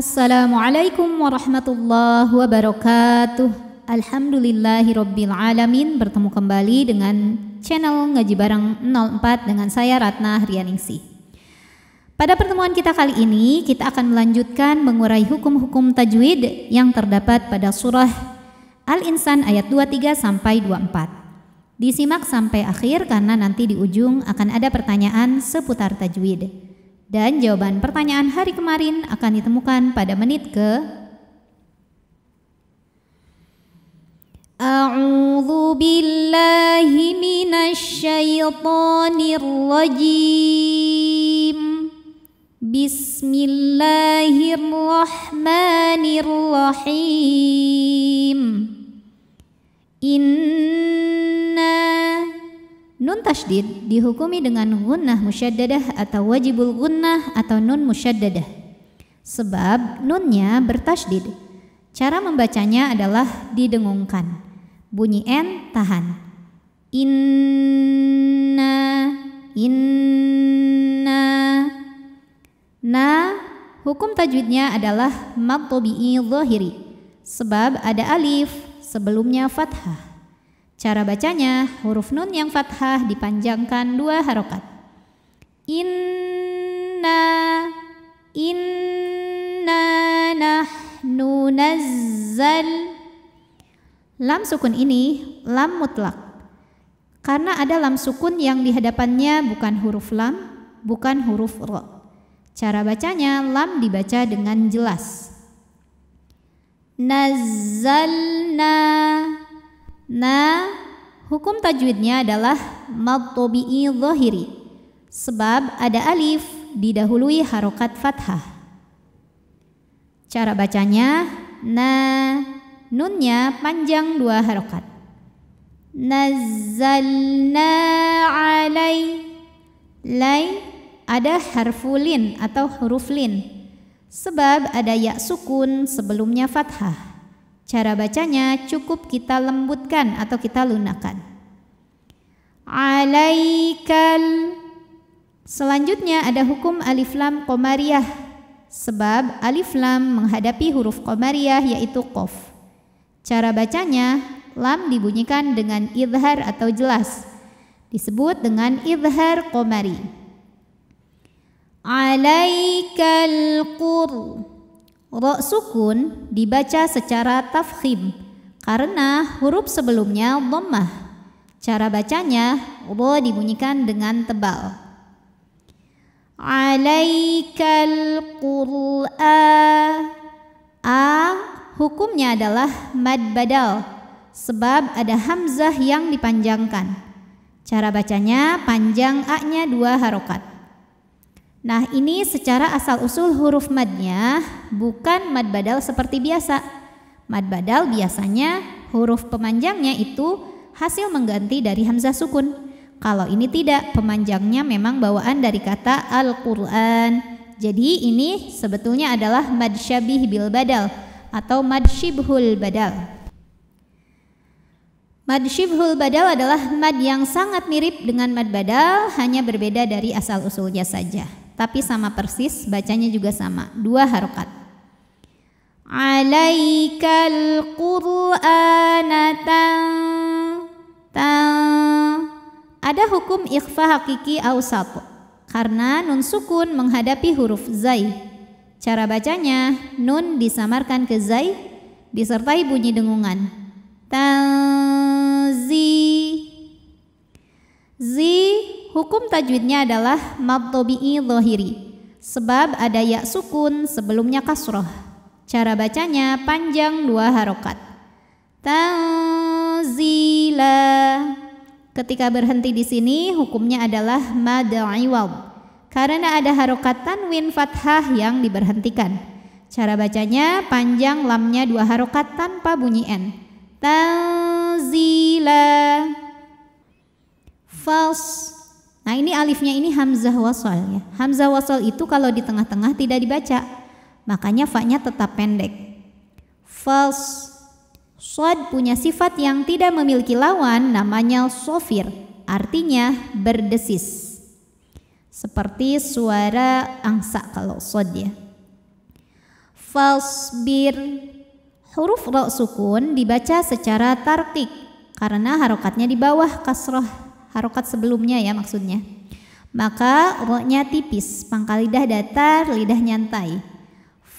Assalamualaikum warahmatullahi wabarakatuh. Alhamdulillahi rabbil alamin. Bertemu kembali dengan channel Ngaji Bareng 04 dengan saya Ratna Hrianingsi Pada pertemuan kita kali ini, kita akan melanjutkan mengurai hukum-hukum tajwid yang terdapat pada surah Al-Insan ayat 23 sampai 24. Disimak sampai akhir karena nanti di ujung akan ada pertanyaan seputar tajwid. Dan jawaban pertanyaan hari kemarin akan ditemukan pada menit ke A'udzu billahi minasyaitonir rajim. Bismillahirrahmanirrahim. Inna Nun tasdid dihukumi dengan gunnah musyaddadah atau wajibul gunnah atau nun musyaddadah. Sebab nunnya bertasdid. Cara membacanya adalah didengungkan. Bunyi n tahan. Inna inna na hukum tajwidnya adalah maktubi'i zahiri. Sebab ada alif sebelumnya fathah. Cara bacanya, huruf nun yang fathah dipanjangkan dua harokat. Inna, inna nahnu nazzal. Lam sukun ini lam mutlak. Karena ada lam sukun yang dihadapannya bukan huruf lam, bukan huruf ro. Cara bacanya, lam dibaca dengan jelas. Nazzalna Nah, hukum tajwidnya adalah mattobi'i zahiri. Sebab ada alif didahului harokat fathah. Cara bacanya, nah nunnya panjang dua harokat. Nazalna alai lai ada harfulin atau huruf lin. Sebab ada ya sukun sebelumnya fathah. Cara bacanya cukup kita lembutkan atau kita lunakan. Alaikal Selanjutnya ada hukum alif lam komariah, sebab alif lam menghadapi huruf komariah yaitu qof. Cara bacanya lam dibunyikan dengan idhar atau jelas. Disebut dengan idhar komari. Alaikal qur Ro sukun dibaca secara tafkhim karena huruf sebelumnya dhammah. Cara bacanya ro dibunyikan dengan tebal. Alaikal qur'a A hukumnya adalah mad badal sebab ada hamzah yang dipanjangkan. Cara bacanya panjang a-nya dua harokat. Nah ini secara asal-usul huruf madnya bukan mad badal seperti biasa. Mad badal biasanya huruf pemanjangnya itu hasil mengganti dari hamzah sukun. Kalau ini tidak, pemanjangnya memang bawaan dari kata Al-Quran. Jadi ini sebetulnya adalah mad syabih bil badal atau mad shibhul badal. Mad shibhul badal adalah mad yang sangat mirip dengan mad badal, hanya berbeda dari asal-usulnya saja tapi sama persis bacanya juga sama dua harokat alaikal qur'anatan ada hukum ikhfa hakiki ausap karena nun sukun menghadapi huruf zai cara bacanya nun disamarkan ke zai disertai bunyi dengungan tang Hukum tajwidnya adalah maddobi'i lohiri. Sebab ada ya sukun sebelumnya kasroh. Cara bacanya panjang dua harokat. Tanzila. Ketika berhenti di sini hukumnya adalah mad'iwad. Karena ada harokat tanwin fathah yang diberhentikan. Cara bacanya panjang lamnya dua harokat tanpa bunyi n. Tanzila. Fals Nah ini alifnya ini hamzah wasol ya. Hamzah wasol itu kalau di tengah-tengah tidak dibaca. Makanya fa-nya tetap pendek. Fals. Sod punya sifat yang tidak memiliki lawan namanya sofir. Artinya berdesis. Seperti suara angsa kalau sod ya. Falsbir. Huruf ro sukun dibaca secara tartik karena harokatnya di bawah kasroh harokat sebelumnya ya maksudnya. Maka roknya tipis, pangkal lidah datar, lidah nyantai.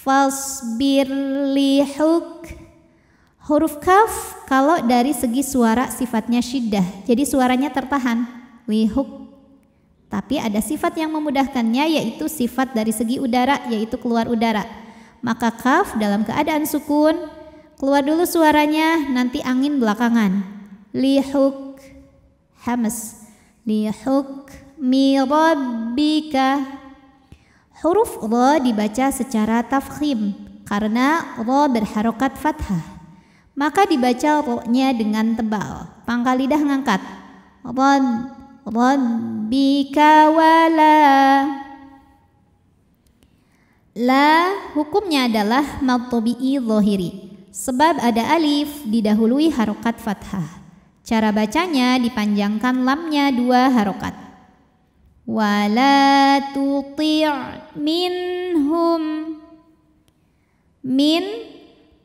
falsbirlihuk lihuk huruf kaf kalau dari segi suara sifatnya syiddah, jadi suaranya tertahan. Lihuk tapi ada sifat yang memudahkannya yaitu sifat dari segi udara yaitu keluar udara. Maka kaf dalam keadaan sukun keluar dulu suaranya nanti angin belakangan. Lihuk Hamas lihukmi rabbika Huruf ra dibaca secara tafkhim karena ra berharokat fathah. Maka dibaca ro-nya dengan tebal. Pangkal lidah ngangkat. Rad, rabbika wala. La hukumnya adalah matobi'i zohiri. Sebab ada alif didahului harokat fathah. Cara bacanya dipanjangkan lamnya dua harokat. Wala tuti' minhum Min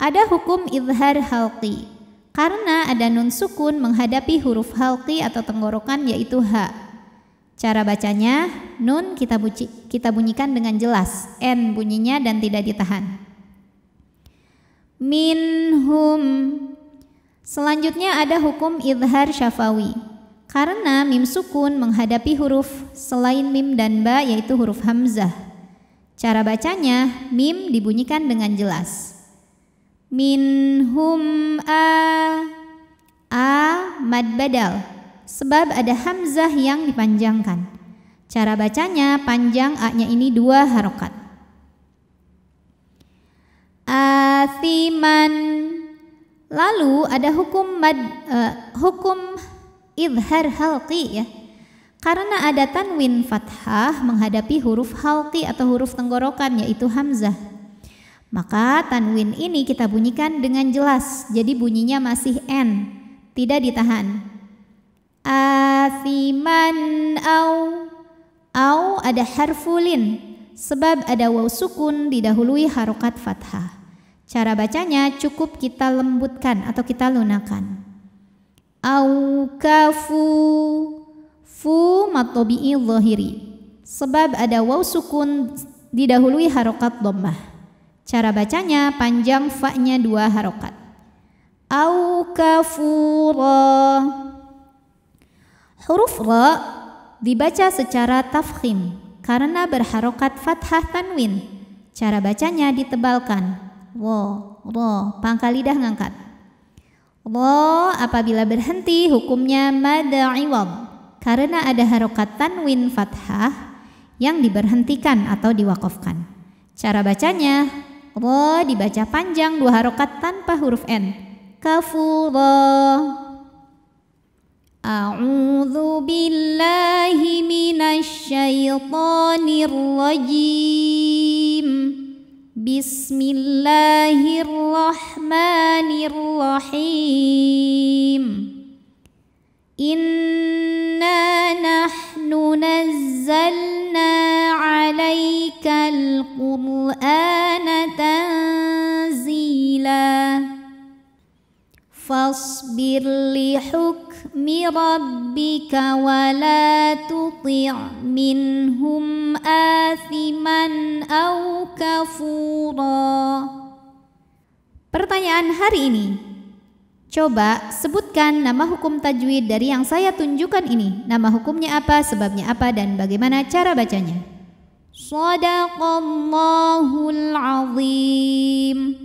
ada hukum izhar halqi karena ada nun sukun menghadapi huruf halqi atau tenggorokan yaitu ha. Cara bacanya, nun kita, buci, kita bunyikan dengan jelas, n bunyinya dan tidak ditahan. Minhum Selanjutnya ada hukum idhar syafawi. Karena mim sukun menghadapi huruf selain mim dan ba yaitu huruf hamzah. Cara bacanya, mim dibunyikan dengan jelas. min hum a a mad badal. Sebab ada hamzah yang dipanjangkan. Cara bacanya panjang a-nya ini dua harokat. Athiman Lalu ada hukum mad, uh, hukum idhar halqi ya. Karena ada tanwin fathah menghadapi huruf halqi atau huruf tenggorokan yaitu hamzah. Maka tanwin ini kita bunyikan dengan jelas. Jadi bunyinya masih n, tidak ditahan. Asiman au au ada harfulin sebab ada waw sukun didahului harokat fathah. Cara bacanya cukup kita lembutkan atau kita lunakan. Aukafu fu matobi'i zahiri. Sebab ada waw sukun didahului harokat dommah. Cara bacanya panjang fa'nya dua harokat. Au Huruf ra dibaca secara tafkhim karena berharokat fathah tanwin. Cara bacanya ditebalkan. Wo, wo, pangkal lidah ngangkat. Wo apabila berhenti hukumnya mada iwab karena ada harokat tanwin fathah yang diberhentikan atau diwakofkan. Cara bacanya wo dibaca panjang dua harokat tanpa huruf n. Kafuro. A'udzu billahi minasy syaithanir rajim. بسم الله الرحمن الرحيم إنا نحن نزلنا عليك القرآن تنزيلا واصبر لحكم ربك ولا تطيع منهم آثما أو كفورا Pertanyaan hari ini Coba sebutkan nama hukum tajwid dari yang saya tunjukkan ini. Nama hukumnya apa, sebabnya apa, dan bagaimana cara bacanya. Sadaqallahul azim.